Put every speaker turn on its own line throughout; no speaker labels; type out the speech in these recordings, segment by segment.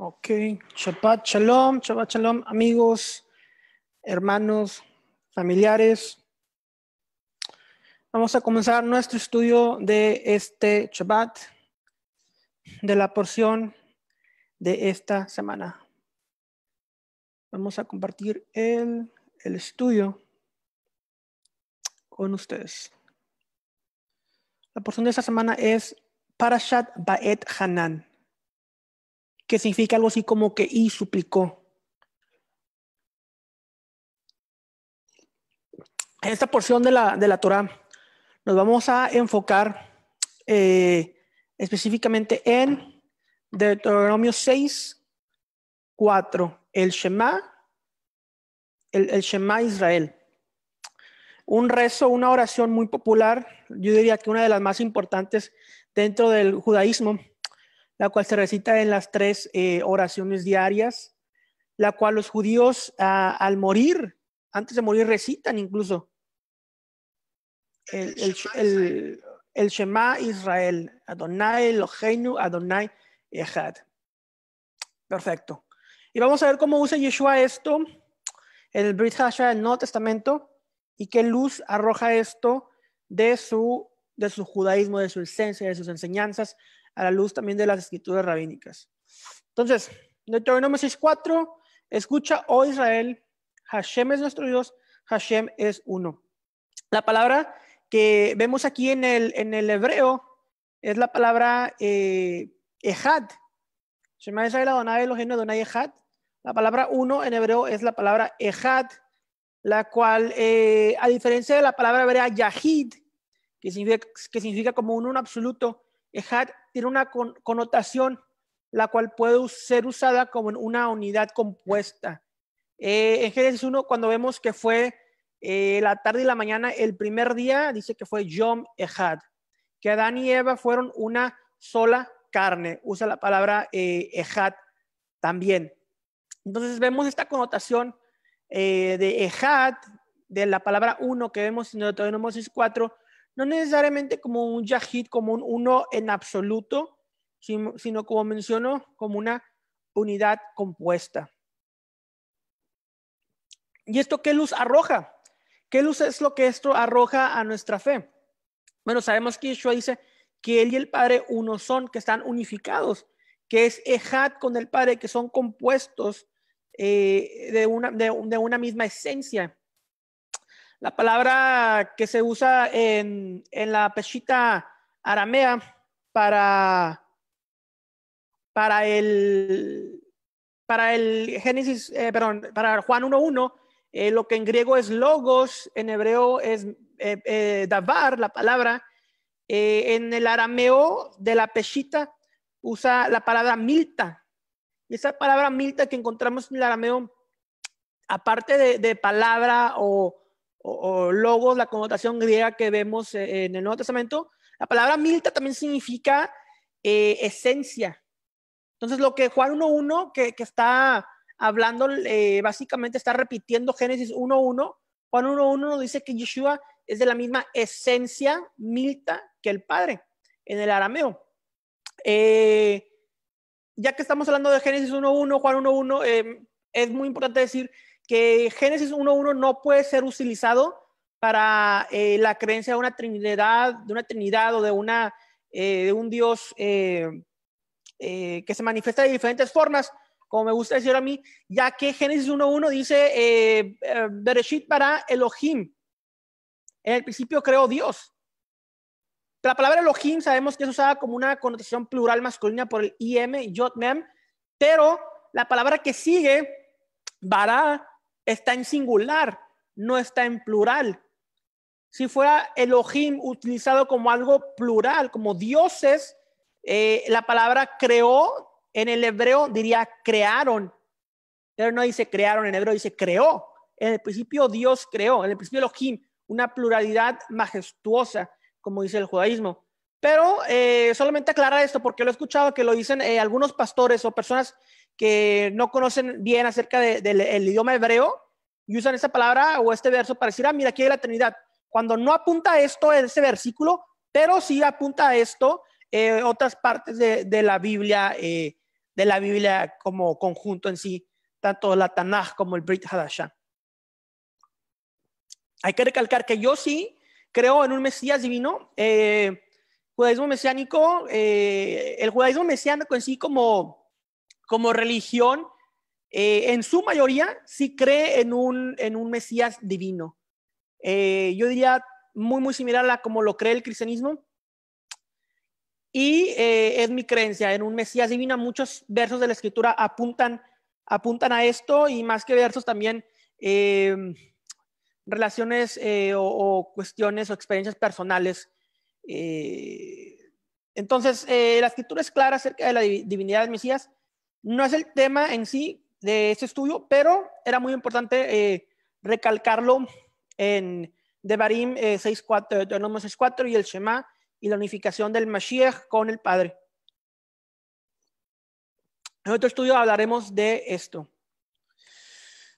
Ok, Shabbat Shalom, Shabbat Shalom, amigos, hermanos, familiares. Vamos a comenzar nuestro estudio de este Shabbat, de la porción de esta semana. Vamos a compartir el, el estudio con ustedes. La porción de esta semana es Parashat Baet Hanan que significa algo así como que y suplicó. En esta porción de la, de la Torah nos vamos a enfocar eh, específicamente en Deuteronomio 6, 4, el Shema, el, el Shema Israel. Un rezo, una oración muy popular, yo diría que una de las más importantes dentro del judaísmo, la cual se recita en las tres eh, oraciones diarias, la cual los judíos ah, al morir, antes de morir, recitan incluso. El, Shema Israel, Adonai Eloheinu, Adonai Echad. Perfecto. Y vamos a ver cómo usa Yeshua esto el Brit Hasha, el Nuevo Testamento, y qué luz arroja esto de su, de su judaísmo, de su esencia, de sus enseñanzas a la luz también de las escrituras rabínicas. Entonces, Deuteronomio 6.4, escucha, oh Israel, Hashem es nuestro Dios, Hashem es uno. La palabra que vemos aquí en el, en el hebreo es la palabra eh, Ejad. Shema Israel Adonai de Adonai Ejad. La palabra uno en hebreo es la palabra Ejad, la cual, eh, a diferencia de la palabra hebrea Yahid, que significa, que significa como uno, un absoluto, Ejat tiene una connotación la cual puede ser usada como una unidad compuesta. Eh, en Génesis 1, cuando vemos que fue eh, la tarde y la mañana, el primer día dice que fue Yom Ejad, que Adán y Eva fueron una sola carne, usa la palabra eh, Ejad también. Entonces vemos esta connotación eh, de Ejad, de la palabra uno que vemos en Deuteronomio 4, no necesariamente como un yajit, como un uno en absoluto, sino, como menciono, como una unidad compuesta. ¿Y esto qué luz arroja? ¿Qué luz es lo que esto arroja a nuestra fe? Bueno, sabemos que Yeshua dice que Él y el Padre uno son, que están unificados, que es Ejad con el Padre, que son compuestos eh, de, una, de una misma esencia. La palabra que se usa en, la peshita aramea para, para el para el Génesis, eh, perdón, para Juan 1.1, eh, lo que en griego es logos, en hebreo es eh, davar, la palabra. en el arameo de la peshita usa la palabra milta. Y esa palabra milta que encontramos en el arameo, aparte de, de palabra o, o, logos, la connotación griega que vemos eh, en el Nuevo Testamento, la palabra milta también significa eh, esencia. Entonces, lo que Juan 1.1, que, que está hablando, eh, básicamente está repitiendo Génesis 1.1. Juan 1.1 nos dice que Yeshua es de la misma esencia milta que el Padre en el arameo. ya que estamos hablando de Génesis 1.1, Juan 1.1, es muy importante decir que Génesis 1.1 no puede ser utilizado para eh, la creencia de una trinidad, de una trinidad o de, una, eh, de un Dios eh, que se manifiesta de diferentes formas, como me gusta decir a mí, ya que Génesis 1.1 dice, Bereshit para Elohim, en el principio creó Dios. La palabra Elohim sabemos que es usada como una connotación plural masculina por el IM, Yot pero la palabra que sigue, Bara, está en singular, no está en plural. Si fuera Elohim utilizado como algo plural, como dioses, eh, la palabra creó en el hebreo diría crearon, pero no dice crearon en hebreo, dice creó. En el principio Dios creó, en el principio Elohim, una pluralidad majestuosa, como dice el judaísmo. Pero eh, solamente aclara esto, porque lo he escuchado que lo dicen eh, algunos pastores o personas que no conocen bien acerca del idioma hebreo y usan esa palabra o este verso para decir, ah, mira, aquí hay la Trinidad. Cuando no apunta esto, ese versículo, pero sí apunta a esto eh, otras partes de, la Biblia, eh, de la Biblia como conjunto en sí, tanto la Tanaj como el Brit Hadashah. Hay que recalcar que yo sí creo en un Mesías divino. Eh, judaísmo mesiánico, el judaísmo mesiánico en sí como como religión, eh, en su mayoría sí cree en un, en un Mesías divino. Eh, yo diría muy, muy similar a como lo cree el cristianismo. Y eh, es mi creencia en un Mesías divino. Muchos versos de la escritura apuntan, apuntan a esto y más que versos también relaciones o, cuestiones o experiencias personales. entonces, la escritura es clara acerca de la divinidad del Mesías no es el tema en sí de este estudio, pero era muy importante eh, recalcarlo en Devarim eh, 6.4, 6.4 eh, y el Shema y la unificación del Mashiach con el Padre. En otro estudio hablaremos de esto.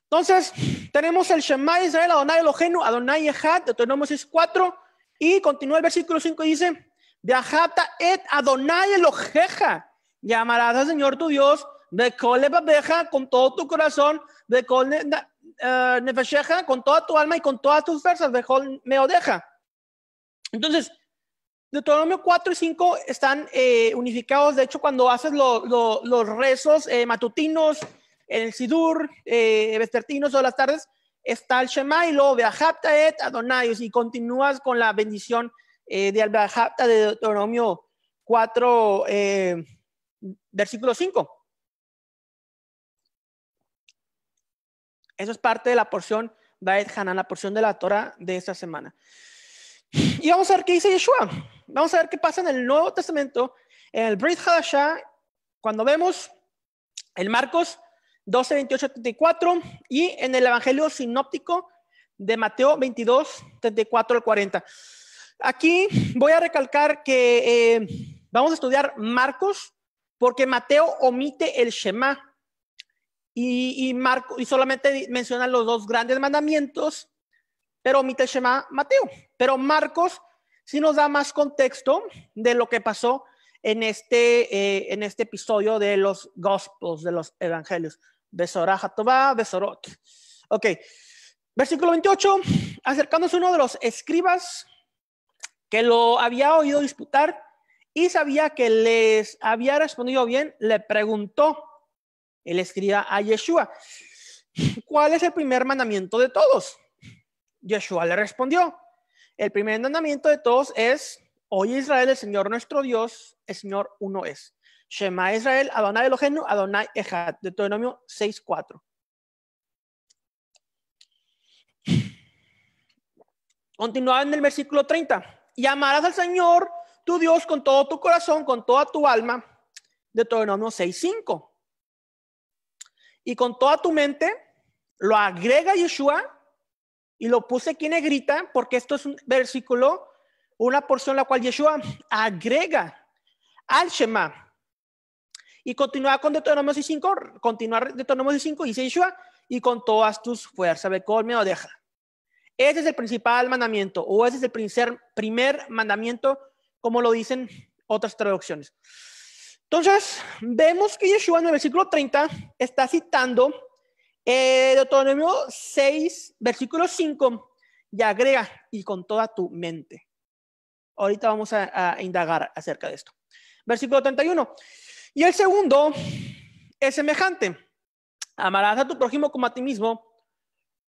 Entonces, tenemos el Shema Israel, Adonai Elohenu, Adonai Echad, Deuteronomio 6.4 y continúa el versículo 5 y dice, Beajata et Adonai Eloheja, Llamarás al Señor tu Dios de babeja con todo tu corazón, de cole eh, con toda tu alma y con todas tus fuerzas, de me Entonces, Deuteronomio 4 y 5 están eh, unificados. De hecho, cuando haces los rezos eh, matutinos, el Sidur, eh, vespertinos o las tardes, está el Shema y luego et Adonai. Y continúas con la bendición de al de Deuteronomio 4, versículo 5. Eso es parte de la porción la porción de la Torah de esta semana. Y vamos a ver qué dice Yeshua. Vamos a ver qué pasa en el Nuevo Testamento, en el Brit Hadashah, cuando vemos el Marcos 12, 28, 34 y en el Evangelio Sinóptico de Mateo 22, 34 al 40. Aquí voy a recalcar que eh, vamos a estudiar Marcos porque Mateo omite el Shema y, y solamente menciona los dos grandes mandamientos, pero omite el Shema Mateo. Pero Marcos sí nos da más contexto de lo que pasó en este, eh, en este episodio de los Gospels, de los Evangelios. besoraja toba Besorot. Ok, versículo 28, acercándose uno de los escribas que lo había oído disputar, y sabía que les había respondido bien, le preguntó el escriba a Yeshua, ¿cuál es el primer mandamiento de todos? Yeshua le respondió, el primer mandamiento de todos es, oye Israel, el Señor nuestro Dios, el Señor uno es. Shema Israel, Adonai Elohenu, Adonai Echad, Deuteronomio 6.4. Continuaba en el versículo 30. Llamarás al Señor Dios con todo tu corazón, con toda tu alma, de Deuteronomio 6.5. Y con toda tu mente, lo agrega Yeshua y lo puse aquí en negrita porque esto es un versículo, una porción la cual Yeshua agrega al Shema. Y continúa con Deuteronomio 6.5, continuar Deuteronomio 6.5, y Yeshua, y con todas tus fuerzas, ve con deja. Ese es el principal mandamiento, o ese es el primer, primer mandamiento como lo dicen otras traducciones. Entonces, vemos que Yeshua en el versículo 30 está citando eh, Deuteronomio 6, versículo 5, y agrega, y con toda tu mente. Ahorita vamos a, a indagar acerca de esto. Versículo 31. Y el segundo es semejante. Amarás a tu prójimo como a ti mismo.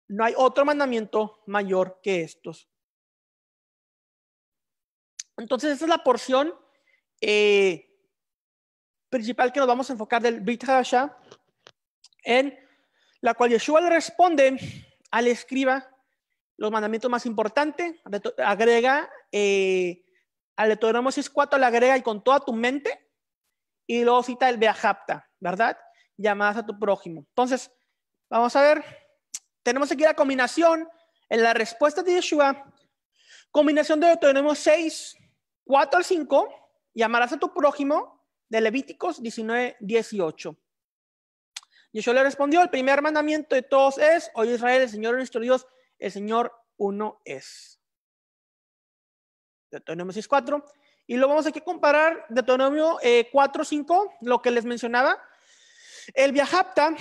No hay otro mandamiento mayor que estos. Entonces, esta es la porción eh, principal que nos vamos a enfocar del Brit Hasha, en la cual Yeshua le responde al escriba los mandamientos más importantes, agrega eh, al Deuteronomio 6.4, le agrega y con toda tu mente, y luego cita el Beajapta, ¿verdad? Llamadas a tu prójimo. Entonces, vamos a ver, tenemos aquí la combinación en la respuesta de Yeshua, combinación de Deuteronomio 6, 4 al 5, llamarás a tu prójimo de Levíticos 19, 18. Yeshua le respondió, el primer mandamiento de todos es, oye Israel, el Señor nuestro Dios, el Señor uno es. Deuteronomio 6, 4. Y lo vamos aquí a comparar, Deuteronomio 4, eh, 5, lo que les mencionaba. El viajapta,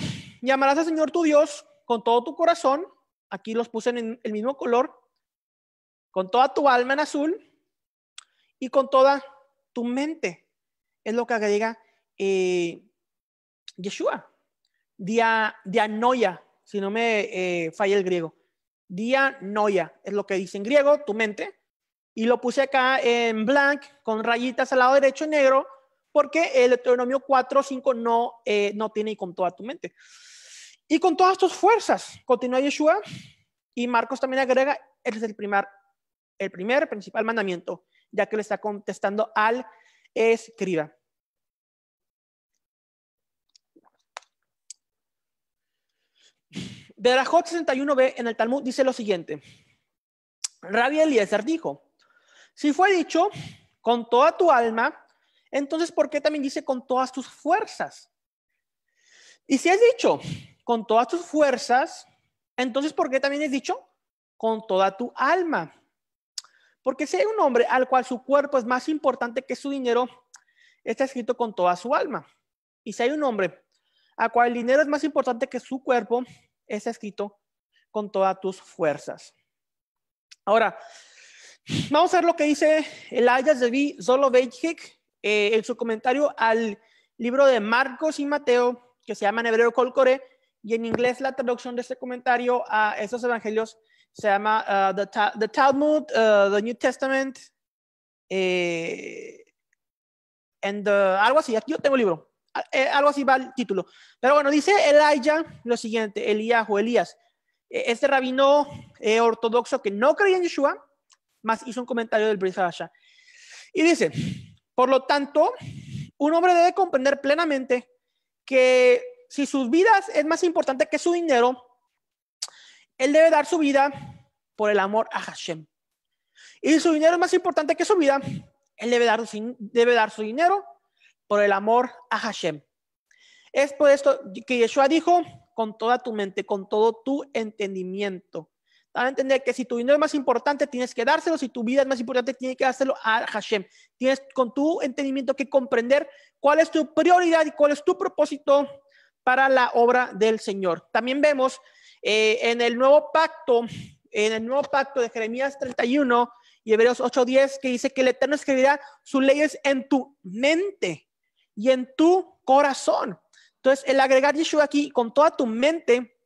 llamarás al Señor tu Dios con todo tu corazón. Aquí los puse en el mismo color. Con toda tu alma en azul y con toda tu mente. Es lo que agrega eh, Yeshua. Dia, noia si no me eh, falla el griego. noia es lo que dice en griego, tu mente. Y lo puse acá en blank con rayitas al lado derecho en negro porque el Deuteronomio 4, 5 no, eh, no tiene con toda tu mente. Y con todas tus fuerzas, continúa Yeshua, y Marcos también agrega, es el primer, el primer principal mandamiento, ya que le está contestando al escriba. Berajot 61b en el Talmud dice lo siguiente. Rabbi Eliezer dijo, si fue dicho con toda tu alma, entonces ¿por qué también dice con todas tus fuerzas? Y si es dicho con todas tus fuerzas, entonces ¿por qué también es dicho con toda tu alma? Porque si hay un hombre al cual su cuerpo es más importante que su dinero, está escrito con toda su alma. Y si hay un hombre al cual el dinero es más importante que su cuerpo, está escrito con todas tus fuerzas. Ahora, vamos a ver lo que dice Elias vi Zoloveitchik eh, en su comentario al libro de Marcos y Mateo, que se llama en hebreo Colcore, y en inglés la traducción de este comentario a esos evangelios se llama uh, the, Talmud, uh, The New Testament, eh, algo así. Aquí yo tengo el libro, eh, algo así va el título. Pero bueno, dice Elijah lo siguiente: Elías o e, Elías, este rabino eh, ortodoxo que no creía en Yeshua, más hizo un comentario del Brisasha. Y dice: Por lo tanto, un hombre debe comprender plenamente que si sus vidas es más importante que su dinero, él debe dar su vida por el amor a Hashem. Y su dinero es más importante que su vida. Él debe dar, debe dar su dinero por el amor a Hashem. Es por esto que Yeshua dijo, con toda tu mente, con todo tu entendimiento. Para entender que si tu dinero es más importante, tienes que dárselo. Si tu vida es más importante, tienes que dárselo a Hashem. Tienes con tu entendimiento que comprender cuál es tu prioridad y cuál es tu propósito para la obra del Señor. También vemos eh, en el nuevo pacto, en el nuevo pacto de Jeremías 31 y Hebreos 8:10, que dice que el Eterno escribirá sus leyes en tu mente y en tu corazón. Entonces, el agregar Yeshua aquí con toda tu mente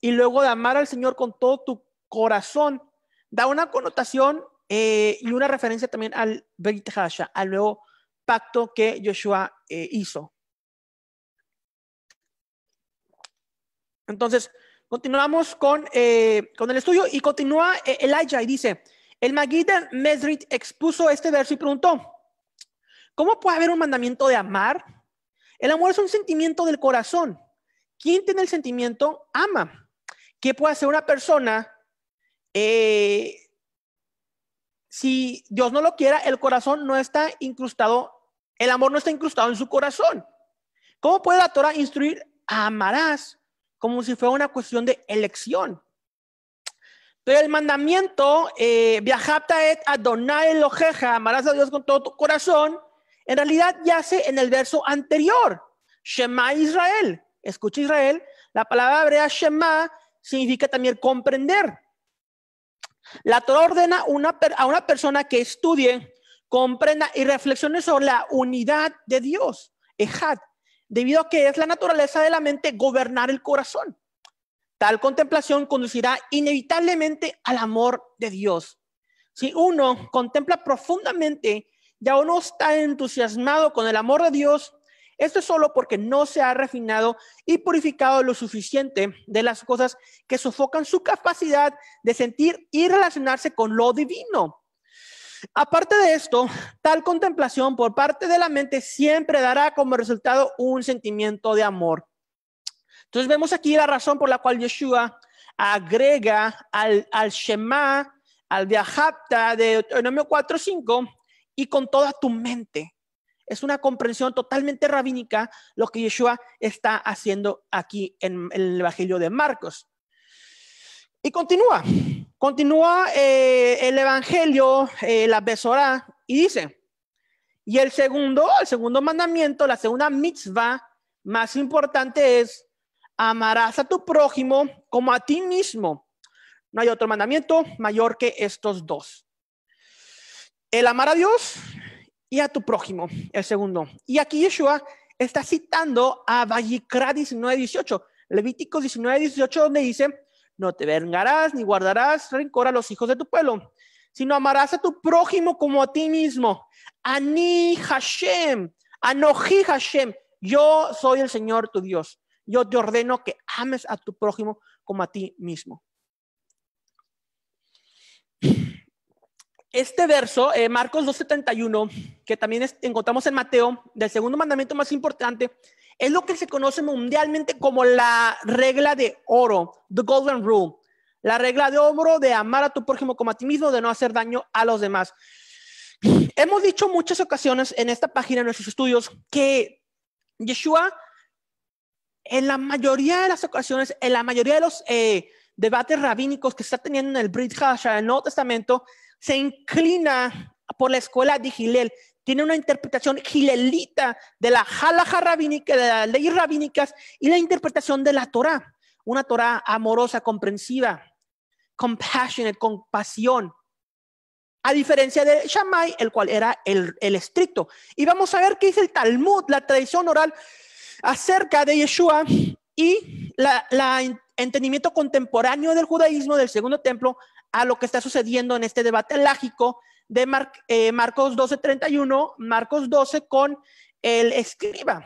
y luego de amar al Señor con todo tu corazón, da una connotación eh, y una referencia también al Berit Hasha, al nuevo pacto que Yeshua eh, hizo. Entonces, continuamos eh, con, el estudio y continúa eh, Elijah y dice, el Maguí de Mesrit expuso este verso y preguntó, ¿cómo puede haber un mandamiento de amar? El amor es un sentimiento del corazón. ¿Quién tiene el sentimiento? Ama. ¿Qué puede hacer una persona eh, si Dios no lo quiera? El corazón no está incrustado, el amor no está incrustado en su corazón. ¿Cómo puede la Torah instruir? Amarás como si fuera una cuestión de elección. Pero el mandamiento, eh, et Adonai Eloheja, amarás a Dios con todo tu corazón, en realidad yace en el verso anterior, Shema Israel. Escucha Israel, la palabra hebrea Shema significa también comprender. La Torah ordena una, a una persona que estudie, comprenda y reflexione sobre la unidad de Dios, Ejad, debido a que es la naturaleza de la mente gobernar el corazón. Tal contemplación conducirá inevitablemente al amor de Dios. Si uno contempla profundamente, ya uno está entusiasmado con el amor de Dios, esto es solo porque no se ha refinado y purificado lo suficiente de las cosas que sofocan su capacidad de sentir y relacionarse con lo divino. Aparte de esto, tal contemplación por parte de la mente siempre dará como resultado un sentimiento de amor. Entonces vemos aquí la razón por la cual Yeshua agrega al, al Shema, al de Ahabta de Deuteronomio 4.5 y con toda tu mente. Es una comprensión totalmente rabínica lo que Yeshua está haciendo aquí en el Evangelio de Marcos. Y continúa, Continúa eh, el Evangelio, eh, la besora y dice, y el segundo, el segundo mandamiento, la segunda mitzvah más importante es, amarás a tu prójimo como a ti mismo. No hay otro mandamiento mayor que estos dos. El amar a Dios y a tu prójimo, el segundo. Y aquí Yeshua está citando a Vallicra 19, 18, Levíticos 19, 18, donde dice, no te vengarás ni guardarás rencor a los hijos de tu pueblo, sino amarás a tu prójimo como a ti mismo. Ani Hashem, Anoji Hashem, yo soy el Señor tu Dios. Yo te ordeno que ames a tu prójimo como a ti mismo. Este verso, eh, Marcos 2.71, que también encontramos en Mateo, del segundo mandamiento más importante, es lo que se conoce mundialmente como la regla de oro, the golden rule. La regla de oro de amar a tu prójimo como a ti mismo, de no hacer daño a los demás. Hemos dicho muchas ocasiones en esta página, en nuestros estudios, que Yeshua, en la mayoría de las ocasiones, en la mayoría de los eh, debates rabínicos que está teniendo en el Brit Hasha, en el Nuevo Testamento, se inclina por la escuela de Gilel, tiene una interpretación gilelita de la halaja rabínica, de las leyes rabínicas y la interpretación de la Torah. Una Torah amorosa, comprensiva, compassionate, compasión. A diferencia de Shammai, el cual era el, estricto. Y vamos a ver qué dice el Talmud, la tradición oral acerca de Yeshua y el entendimiento contemporáneo del judaísmo del segundo templo a lo que está sucediendo en este debate lágico de eh, Marcos 12, Marcos 12:31, Marcos 12 con el escriba.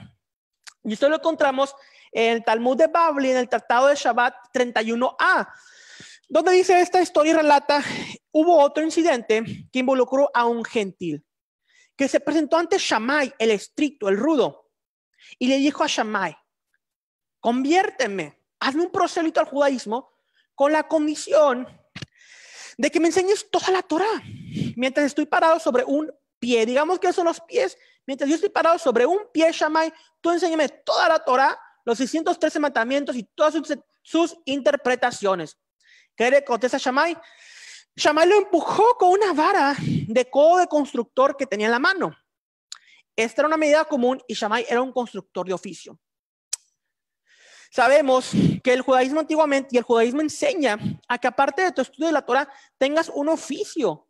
Y esto lo encontramos en el Talmud de Babli, en el Tratado de Shabbat 31a, donde dice esta historia relata, hubo otro incidente que involucró a un gentil, que se presentó ante Shammai, el estricto, el rudo, y le dijo a Shammai, conviérteme, hazme un prosélito al judaísmo con la condición de que me enseñes toda la Torah, mientras estoy parado sobre un pie, digamos que son los pies, mientras yo estoy parado sobre un pie, Shammai, tú enséñame toda la Torah, los 613 mandamientos y todas sus, interpretaciones. ¿Qué le contesta Shammai? Shammai lo empujó con una vara de codo de constructor que tenía en la mano. Esta era una medida común y Shammai era un constructor de oficio. Sabemos que el judaísmo antiguamente y el judaísmo enseña a que aparte de tu estudio de la Torah tengas un oficio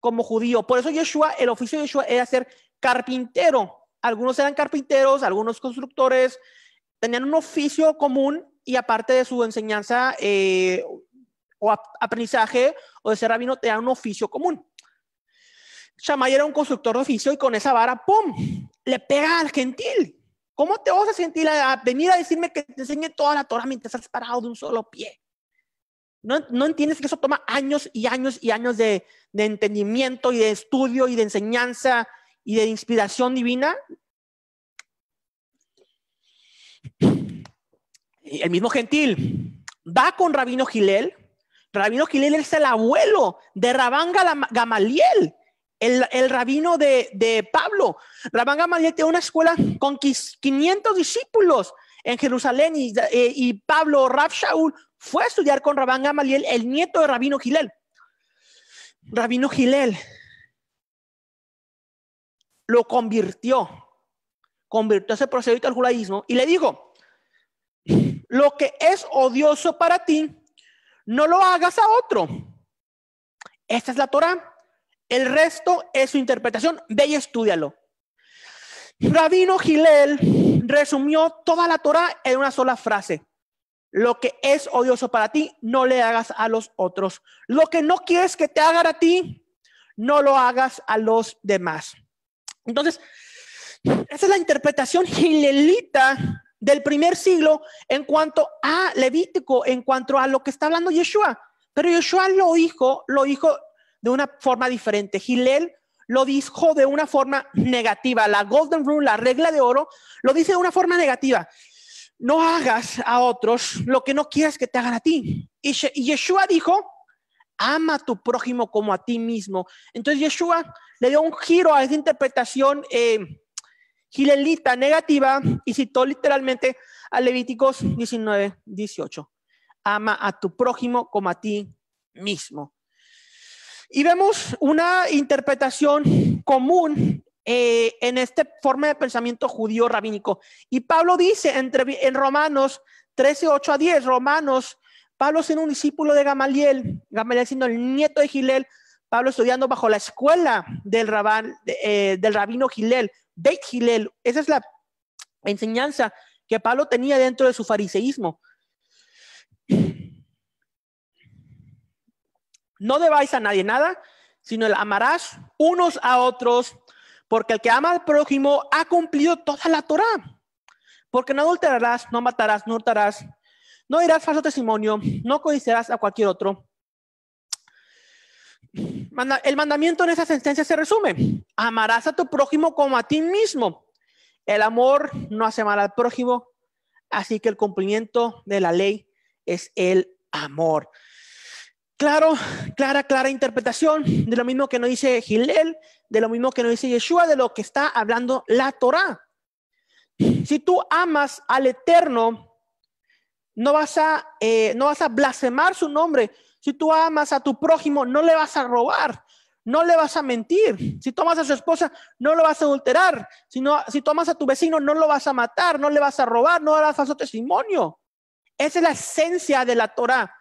como judío. Por eso Yeshua, el oficio de Yeshua era ser carpintero. Algunos eran carpinteros, algunos constructores, tenían un oficio común y aparte de su enseñanza eh, o aprendizaje o de ser rabino, tenían un oficio común. Shammai era un constructor de oficio y con esa vara, ¡pum!, le pega al gentil ¿Cómo te vas a sentir a venir a decirme que te enseñe toda la Torah mientras estás parado de un solo pie? No, entiendes que eso toma años y años y años de, de entendimiento y de estudio y de enseñanza y de inspiración divina. El mismo gentil va con Rabino Gilel. Rabino Gilel es el abuelo de Rabán Gamaliel, el, rabino de, Pablo. Rabán Gamaliel tenía una escuela con 500 discípulos en Jerusalén eh, y, Pablo Rab Shaul fue a estudiar con Rabán Gamaliel, el nieto de Rabino Gilel. Rabino Gilel lo convirtió, convirtió ese procedimiento al judaísmo y le dijo, lo que es odioso para ti, no lo hagas a otro. Esta es la Torah. El resto es su interpretación. Ve y estúdialo. Rabino Gilel resumió toda la Torah en una sola frase. Lo que es odioso para ti, no le hagas a los otros. Lo que no quieres que te hagan a ti, no lo hagas a los demás. Entonces, esa es la interpretación gilelita del primer siglo en cuanto a Levítico, en cuanto a lo que está hablando Yeshua. Pero Yeshua lo dijo, lo dijo de una forma diferente. Gilel lo dijo de una forma negativa. La Golden Rule, la regla de oro, lo dice de una forma negativa. No hagas a otros lo que no quieras que te hagan a ti. Y, Yeshua dijo, ama a tu prójimo como a ti mismo. Entonces Yeshua le dio un giro a esa interpretación gilelita eh, negativa y citó literalmente a Levíticos 19, 18. Ama a tu prójimo como a ti mismo. Y vemos una interpretación común eh, en este forma de pensamiento judío rabínico. Y Pablo dice entre, en Romanos 13, 8 a 10, Romanos, Pablo es un discípulo de Gamaliel, Gamaliel siendo el nieto de Gilel, Pablo estudiando bajo la escuela del, rabán, eh, del rabino Gilel, Beit Gilel, esa es la enseñanza que Pablo tenía dentro de su fariseísmo. No debáis a nadie nada, sino el amarás unos a otros, porque el que ama al prójimo ha cumplido toda la Torah. Porque no adulterarás, no matarás, no hurtarás, no dirás falso testimonio, no codiciarás a cualquier otro. El mandamiento en esa sentencia se resume. Amarás a tu prójimo como a ti mismo. El amor no hace mal al prójimo, así que el cumplimiento de la ley es el amor claro, clara, clara interpretación de lo mismo que nos dice Gilel, de lo mismo que nos dice Yeshua, de lo que está hablando la Torá. Si tú amas al Eterno, no vas a, eh, no vas a blasfemar su nombre. Si tú amas a tu prójimo, no le vas a robar, no le vas a mentir. Si tomas a su esposa, no lo vas a adulterar. Si, no, si tomas a tu vecino, no lo vas a matar, no le vas a robar, no darás falso testimonio. Esa es la esencia de la Torá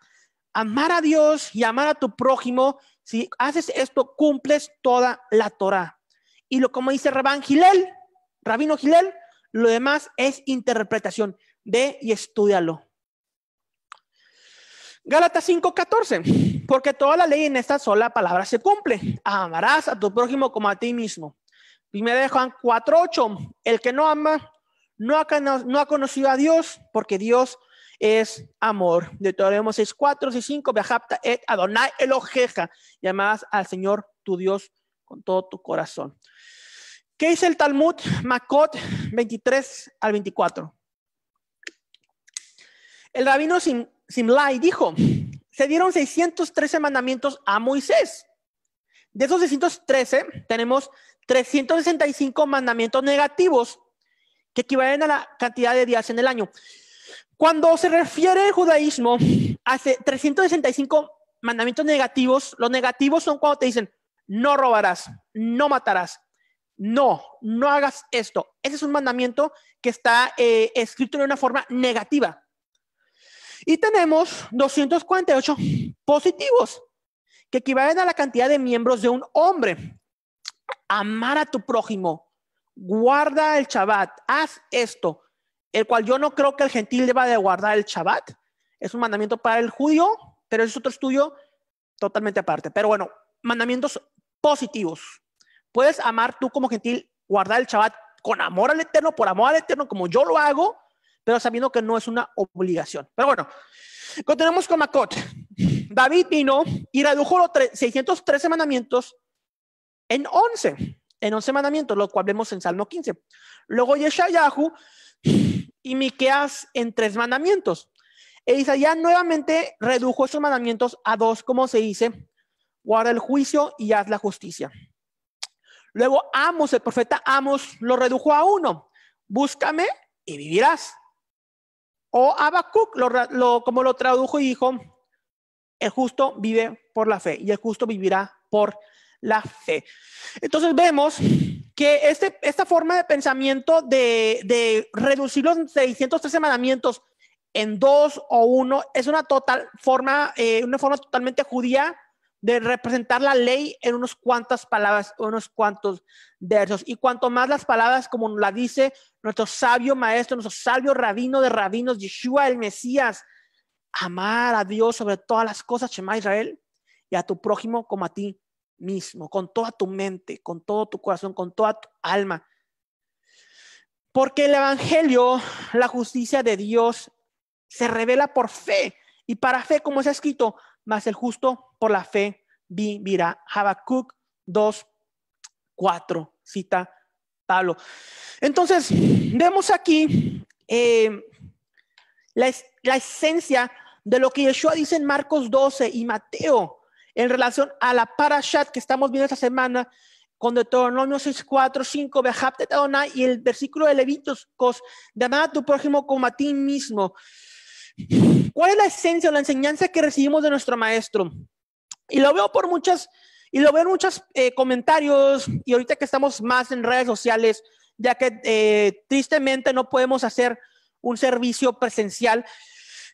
amar a Dios y amar a tu prójimo, si haces esto, cumples toda la Torah. Y lo como dice Rabán Gilel, Rabino Gilel, lo demás es interpretación. Ve y estudialo. Gálatas 5:14, porque toda la ley en esta sola palabra se cumple. Amarás a tu prójimo como a ti mismo. Primera de Juan 4:8, el que no ama no no ha conocido a Dios, porque Dios es amor. De Deuteronomio 6, 4 y 5, et Adonai Elojeja, llamadas al Señor tu Dios con todo tu corazón. ¿Qué dice el Talmud? Makot 23 al 24. El rabino Sim, Simlai dijo, se dieron 613 mandamientos a Moisés. De esos 613 tenemos 365 mandamientos negativos que equivalen a la cantidad de días en el año. Cuando se refiere al judaísmo hace 365 mandamientos negativos, los negativos son cuando te dicen, no robarás, no matarás, no, no hagas esto. Ese es un mandamiento que está eh, escrito de una forma negativa. Y tenemos 248 positivos, que equivalen a la cantidad de miembros de un hombre. Amar a tu prójimo, guarda el Shabbat, haz esto, el cual yo no creo que el gentil deba de guardar el Shabbat. Es un mandamiento para el judío, pero es otro estudio totalmente aparte. Pero bueno, mandamientos positivos. Puedes amar tú como gentil, guardar el Shabbat con amor al Eterno, por amor al Eterno, como yo lo hago, pero sabiendo que no es una obligación. Pero bueno, continuamos con Makot. David vino y redujo los 613 mandamientos en 11, en 11 mandamientos, lo cual vemos en Salmo 15. Luego Yeshayahu y Miqueas en tres mandamientos. E Isaías nuevamente redujo esos mandamientos a dos, como se dice, guarda el juicio y haz la justicia. Luego Amos, el profeta Amos, lo redujo a uno, búscame y vivirás. O Abacuc como lo tradujo y dijo, el justo vive por la fe y el justo vivirá por la fe. Entonces vemos que este, esta forma de pensamiento de, reducir los 613 mandamientos en dos o uno es una total forma, eh, una forma totalmente judía de representar la ley en unos cuantas palabras, unos cuantos versos. Y cuanto más las palabras, como la dice nuestro sabio maestro, nuestro sabio rabino de rabinos, Yeshua el Mesías, amar a Dios sobre todas las cosas, Shema Israel, y a tu prójimo como a ti mismo, con toda tu mente, con todo tu corazón, con toda tu alma. Porque el Evangelio, la justicia de Dios, se revela por fe. Y para fe, como se ha escrito, más el justo por la fe vivirá. Habacuc 2.4 cita Pablo. Entonces, vemos aquí eh, la, la, esencia de lo que Yeshua dice en Marcos 12 y Mateo en relación a la parashat que estamos viendo esta semana con Deuteronomio 6, 4, 5, y el versículo de Levíticos, cos a tu prójimo como a ti mismo. ¿Cuál es la esencia o la enseñanza que recibimos de nuestro maestro? Y lo veo por muchas, y lo veo en muchos eh, comentarios, y ahorita que estamos más en redes sociales, ya que eh, tristemente no podemos hacer un servicio presencial,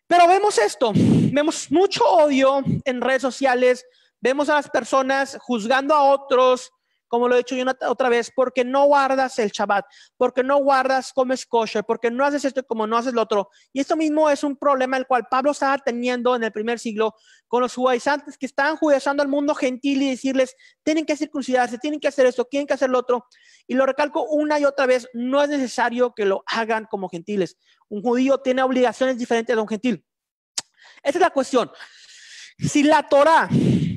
pero vemos esto, vemos mucho odio en redes sociales, vemos a las personas juzgando a otros, como lo he dicho yo otra vez, porque no guardas el Shabbat, porque no guardas, comes kosher, porque no haces esto como no haces lo otro. Y esto mismo es un problema el cual Pablo estaba teniendo en el primer siglo con los judaizantes que estaban judaizando al mundo gentil y decirles, tienen que circuncidarse, tienen que hacer esto, tienen que hacer lo otro. Y lo recalco una y otra vez, no es necesario que lo hagan como gentiles. Un judío tiene obligaciones diferentes a un gentil. Esa es la cuestión. Si la Torah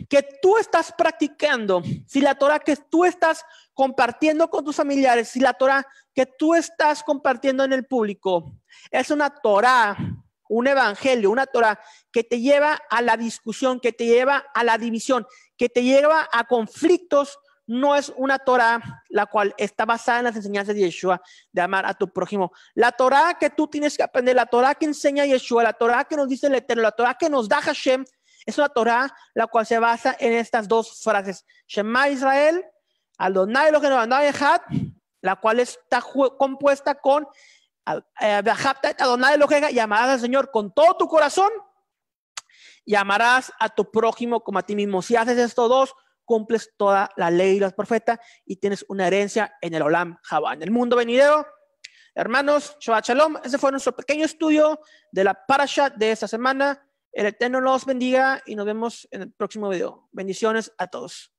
que tú estás practicando, si la Torah que tú estás compartiendo con tus familiares, si la Torah que tú estás compartiendo en el público es una Torah, un evangelio, una Torah que te lleva a la discusión, que te lleva a la división, que te lleva a conflictos, no es una Torah la cual está basada en las enseñanzas de Yeshua de amar a tu prójimo. La Torah que tú tienes que aprender, la Torah que enseña Yeshua, la Torah que nos dice el Eterno, la Torah que nos da Hashem, es una Torah la cual se basa en estas dos frases. Shema Israel, Adonai lo que nos la cual está compuesta con eh, Adonai lo que y al Señor con todo tu corazón llamarás a tu prójimo como a ti mismo. Si haces estos dos, cumples toda la ley y los profetas y tienes una herencia en el Olam Javá, en el mundo venidero. Hermanos, Shabbat Shalom. Ese fue nuestro pequeño estudio de la parasha de esta semana. El Eterno los bendiga y nos vemos en el próximo video. Bendiciones a todos.